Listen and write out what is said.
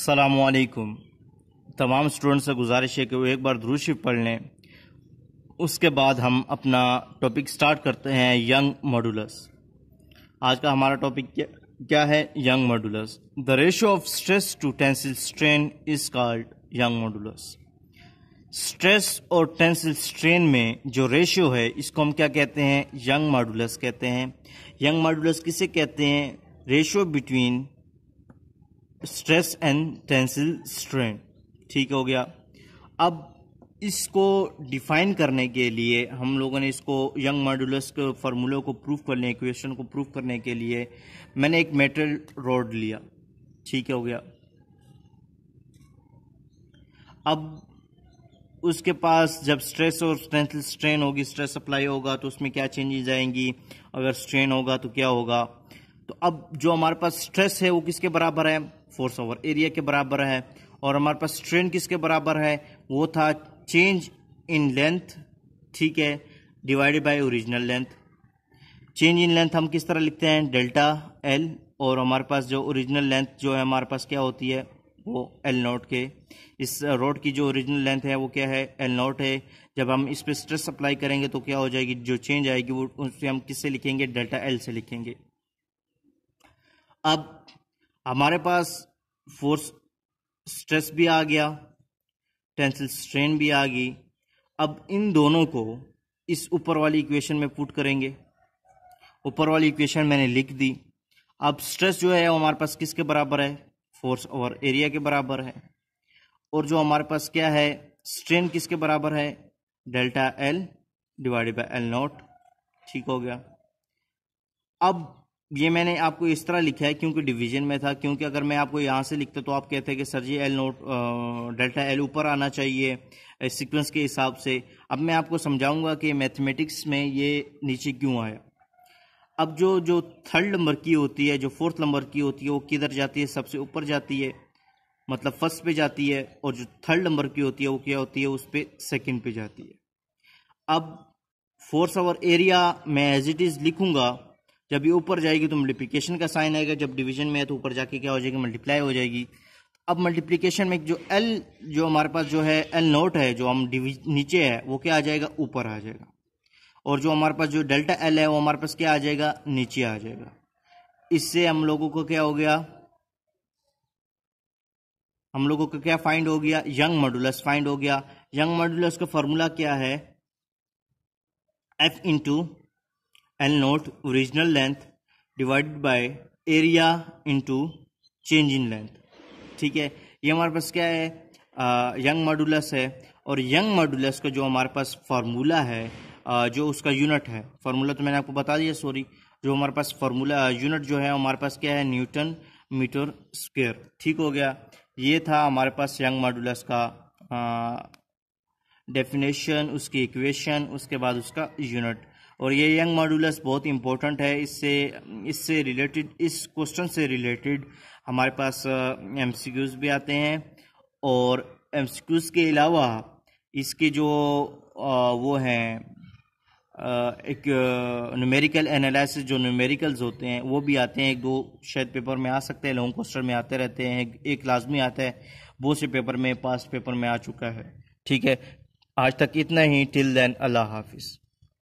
असलकम तमाम स्टूडेंट से गुजारिश है कि वो एक बार ध्रुशिप पढ़ लें उसके बाद हम अपना टॉपिक स्टार्ट करते हैं यंग मॉडुलस आज का हमारा टॉपिक क्या है Young modulus the ratio of stress to tensile strain is called Young modulus stress और टेंसिल स्ट्रेन में जो रेशियो है इसको हम क्या कहते हैं यंग मॉडुलस कहते हैं यंग मॉडुलस किसे कहते हैं ratio between stress and tensile strain ठीक हो गया अब इसको डिफाइन करने के लिए हम लोगों ने इसको यंग मॉड्यूलस के फार्मूले को प्रूफ करने इक्वेशन को प्रूफ करने के लिए मैंने एक मेटल रोड लिया ठीक हो गया अब उसके पास जब स्ट्रेस और स्ट्रेंथ स्ट्रेन होगी स्ट्रेस अप्लाई होगा तो उसमें क्या चेंजेस आएंगी अगर स्ट्रेन होगा तो क्या होगा तो अब जो हमारे पास स्ट्रेस है वो किसके बराबर है फोर्स ओवर एरिया के बराबर है और हमारे पास स्ट्रेन किसके बराबर है वो था चेंज इन लेंथ ठीक है divided by original length change in length हम किस तरह लिखते हैं डेल्टा एल और हमारे पास जो ओरिजिनल लेंथ जो है हमारे पास क्या होती है वो एल नोट के इस रोड की जो ओरिजिनल लेंथ है वो क्या है एल नोट है जब हम इस पर स्ट्रेस अप्लाई करेंगे तो क्या हो जाएगी जो चेंज आएगी वो उससे हम किससे लिखेंगे डेल्टा एल से लिखेंगे अब हमारे पास फोर्स स्ट्रेस भी आ गया टेंसिल स्ट्रेन भी आ गई अब इन दोनों को इस ऊपर वाली इक्वेशन में पुट करेंगे ऊपर वाली इक्वेशन मैंने लिख दी अब स्ट्रेस जो है वो हमारे पास किसके बराबर है फोर्स और एरिया के बराबर है और जो हमारे पास क्या है स्ट्रेन किसके बराबर है delta L divided by L naught ठीक हो गया अब ये मैंने आपको इस तरह लिखा है क्योंकि डिवीजन में था क्योंकि अगर मैं आपको यहाँ से लिखता तो आप कहते हैं कि sir ji L naught delta L ऊपर आना चाहिए सीक्वेंस के हिसाब से अब मैं आपको समझाऊंगा कि मैथमेटिक्स में ये नीचे क्यों आया अब जो जो थर्ड नंबर की होती है जो फोर्थ नंबर की होती है वो किधर जाती है सबसे ऊपर जाती है मतलब फर्स्ट पे जाती है और जो थर्ड नंबर की होती है वो क्या होती है उस पर सेकेंड पे जाती है अब फोर्स आवर एरिया मैं एज इट इज़ लिखूंगा जब ये ऊपर जाएगी तो मल्टीप्लीकेशन का साइन आएगा जब डिवीजन में है तो ऊपर जाके क्या हो जाएगी मल्टीप्लाई हो जाएगी अब मल्टीप्लीकेशन में जो एल जो हमारे पास जो है एल नोट है जो हम नीचे है वो क्या आ जाएगा ऊपर आ जाएगा और जो हमारे पास जो डेल्टा एल है वो हमारे पास क्या आ जाएगा नीचे आ जाएगा इससे हम लोगों को क्या हो गया हम लोगों को क्या फाइंड हो गया यंग मॉडुलस फाइंड हो गया यंग मॉडुलस का फॉर्मूला क्या है F into and naught original length divided by area into change in length ठीक है ये हमारे पास क्या है यंग मॉडुलस है और यंग मॉडुलस का जो हमारे पास फार्मूला है आ, जो उसका यूनिट है फार्मूला तो मैंने आपको बता दिया सॉरी जो हमारे पास फार्मूला यूनिट जो है हमारे पास क्या है न्यूटन मीटर स्क्वेयर ठीक हो गया ये था हमारे पास यंग मॉडुलस का डेफिनेशन उसकी इक्वेशन उसके बाद उसका यूनिट और ये यंग मॉडुलस बहुत इम्पोर्टेंट है इससे इससे रिलेटेड इस क्वेश्चन से रिलेटेड हमारे पास एम भी आते हैं और एम के अलावा इसके जो आ, वो हैं एक न्यूमेरिकल एनालिसिस जो न्यूमेरिकल्स होते हैं वो भी आते हैं एक दो शायद पेपर में आ सकते हैं लॉन्ग क्वेश्चन में आते रहते हैं एक लाजमी आता है बहुत से पेपर में पास्ट पेपर में आ चुका है ठीक है आज तक इतना ही टिल देन अल्लाह हाफिज़